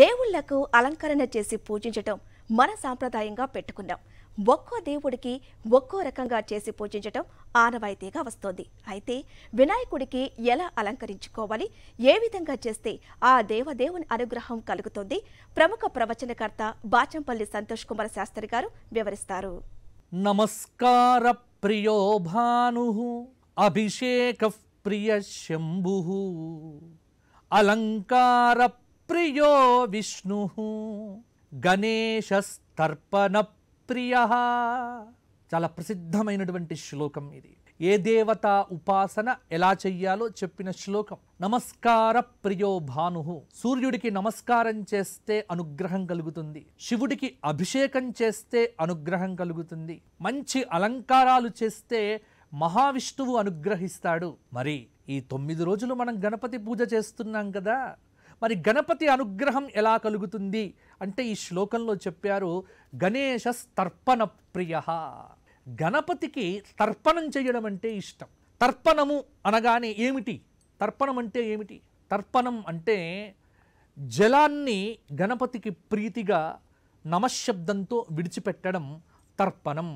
దేవుళ్లకు అలంకరణ చేసి పూజించటం మన సాంప్రదాయంగా పెట్టుకున్నాం ఒక్కో దేవుడికి ఒక్కో రకంగా చేసి పూజించటం ఆనవాయితీగా వస్తోంది అయితే వినాయకుడికి ఎలా అలంకరించుకోవాలి ఏ విధంగా చేస్తే ఆ దేవదేవుని అనుగ్రహం కలుగుతుంది ప్రముఖ ప్రవచనకర్త బాచంపల్లి సంతోష్ కుమార్ శాస్త్రి గారు వివరిస్తారు నమస్కార ప్రియో భాను అభిషేక ప్రియ శంభు అలంకార ప్రియో విష్ణు గణేశస్తర్పణ ప్రియ చాలా ప్రసిద్ధమైనటువంటి శ్లోకం ఇది ఏ దేవత ఉపాసన ఎలా చెయ్యాలో చెప్పిన శ్లోకం నమస్కార ప్రియో భాను సూర్యుడికి నమస్కారం చేస్తే అనుగ్రహం కలుగుతుంది శివుడికి అభిషేకం చేస్తే అనుగ్రహం కలుగుతుంది మంచి అలంకారాలు చేస్తే మహావిష్ణువు అనుగ్రహిస్తాడు మరి ఈ తొమ్మిది రోజులు మనం గణపతి పూజ చేస్తున్నాం కదా మరి గణపతి అనుగ్రహం ఎలా కలుగుతుంది అంటే ఈ శ్లోకంలో చెప్పారు గణేష తర్పణ ప్రియ గణపతికి తర్పణం చేయడం అంటే ఇష్టం తర్పణము అనగానే ఏమిటి తర్పణం అంటే ఏమిటి తర్పణం అంటే జలాన్ని గణపతికి ప్రీతిగా నమశబ్దంతో విడిచిపెట్టడం తర్పణం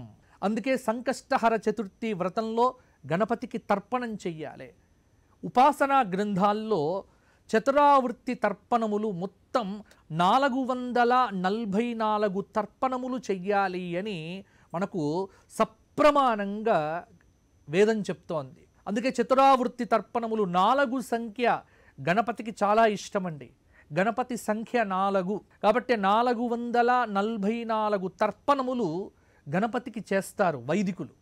అందుకే సంకష్టహర చతుర్థి వ్రతంలో గణపతికి తర్పణం చెయ్యాలి ఉపాసనా గ్రంథాల్లో చతురావృత్తి తర్పణములు మొత్తం నాలుగు వందల నలభై నాలుగు తర్పణములు చెయ్యాలి అని మనకు సప్రమాణంగా వేదం చెప్తోంది అందుకే చతురావృత్తి తర్పణములు నాలుగు సంఖ్య గణపతికి చాలా ఇష్టమండి గణపతి సంఖ్య నాలుగు కాబట్టి నాలుగు వందల నలభై నాలుగు తర్పణములు గణపతికి చేస్తారు వైదికులు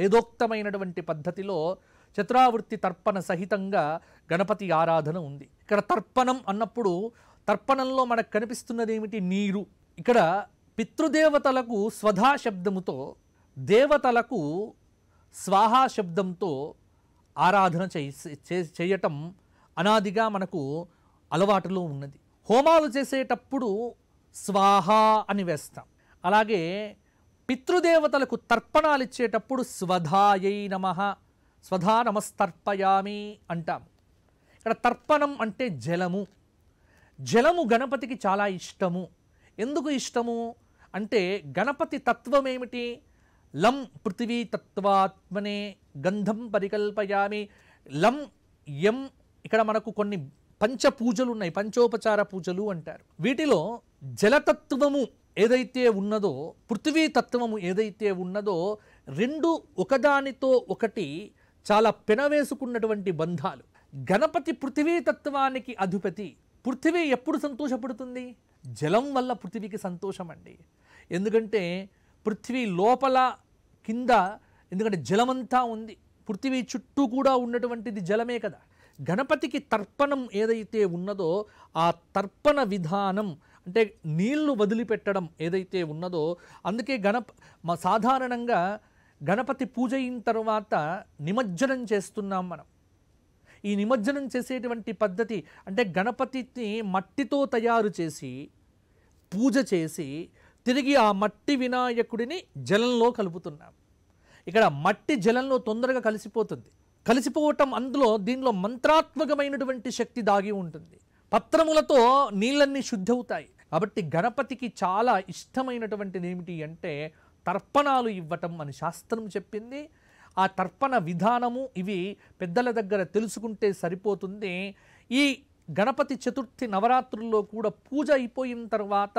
వేదోక్తమైనటువంటి పద్ధతిలో చతురావృత్తి తర్పణ సహితంగా గణపతి ఆరాధన ఉంది ఇక్కడ తర్పణం అన్నప్పుడు తర్పణంలో మనకు కనిపిస్తున్నది ఏమిటి నీరు ఇక్కడ పితృదేవతలకు స్వధా శబ్దముతో దేవతలకు స్వాహా శబ్దంతో ఆరాధన చేయటం అనాదిగా మనకు అలవాటులో ఉన్నది హోమాలు చేసేటప్పుడు స్వాహ అని వేస్తాం అలాగే పితృదేవతలకు తర్పణాలు ఇచ్చేటప్పుడు స్వధాయై నమ స్వధా నమస్తర్పయామి అంటాము ఇక్కడ తర్పణం అంటే జలము జలము గణపతికి చాలా ఇష్టము ఎందుకు ఇష్టము అంటే గణపతి తత్వం ఏమిటి లం పృథివీ తత్వాత్మనే గంధం పరికల్పయామి లం ఎం ఇక్కడ మనకు కొన్ని పంచ పూజలు ఉన్నాయి పంచోపచార పూజలు అంటారు వీటిలో జలతత్వము ఏదైతే ఉన్నదో పృథివీ తత్వము ఏదైతే ఉన్నదో రెండు ఒకదానితో ఒకటి చాలా పెనవేసుకున్నటువంటి బంధాలు గణపతి పృథివీ తత్వానికి అధిపతి పృథివీ ఎప్పుడు సంతోషపడుతుంది జలం వల్ల పృథివీకి సంతోషం అండి ఎందుకంటే పృథ్వీ లోపల కింద ఎందుకంటే జలమంతా ఉంది పృథివీ చుట్టూ కూడా ఉన్నటువంటిది జలమే కదా గణపతికి తర్పణం ఏదైతే ఉన్నదో ఆ తర్పణ విధానం అంటే నీళ్లు వదిలిపెట్టడం ఏదైతే ఉన్నదో అందుకే గణప సాధారణంగా గణపతి పూజ అయిన తర్వాత నిమజ్జనం చేస్తున్నాం మనం ఈ నిమజ్జనం చేసేటువంటి పద్ధతి అంటే గణపతిని మట్టితో తయారు చేసి పూజ చేసి తిరిగి ఆ మట్టి వినాయకుడిని జలంలో కలుపుతున్నాం ఇక్కడ మట్టి జలంలో తొందరగా కలిసిపోతుంది కలిసిపోవటం అందులో దీనిలో మంత్రాత్మకమైనటువంటి శక్తి దాగి ఉంటుంది పత్రములతో నీళ్ళన్నీ శుద్ధి అవుతాయి కాబట్టి గణపతికి చాలా ఇష్టమైనటువంటిది ఏమిటి అంటే తర్పణాలు ఇవ్వటం అని శాస్త్రం చెప్పింది ఆ తర్పణ విధానము ఇవి పెద్దల దగ్గర తెలుసుకుంటే సరిపోతుంది ఈ గణపతి చతుర్థి నవరాత్రుల్లో కూడా పూజ అయిపోయిన తర్వాత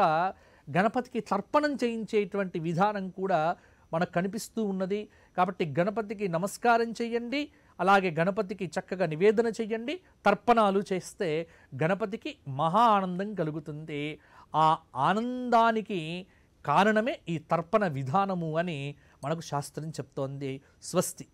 గణపతికి తర్పణం చేయించేటువంటి విధానం కూడా మనకు కనిపిస్తూ ఉన్నది కాబట్టి గణపతికి నమస్కారం చేయండి అలాగే గణపతికి చక్కగా నివేదన చేయండి తర్పణాలు చేస్తే గణపతికి మహా ఆనందం కలుగుతుంది ఆ ఆనందానికి కారణమే ఈ తర్పణ విధానము అని మనకు శాస్త్రం చెప్తోంది స్వస్తి